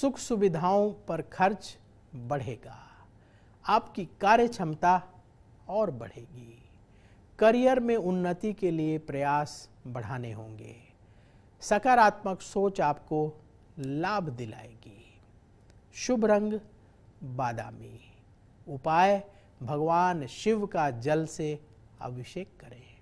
सुख सुविधाओं पर खर्च बढ़ेगा आपकी कार्य क्षमता और बढ़ेगी करियर में उन्नति के लिए प्रयास बढ़ाने होंगे सकारात्मक सोच आपको लाभ दिलाएगी शुभ रंग बादामी उपाय भगवान शिव का जल से अभिषेक करें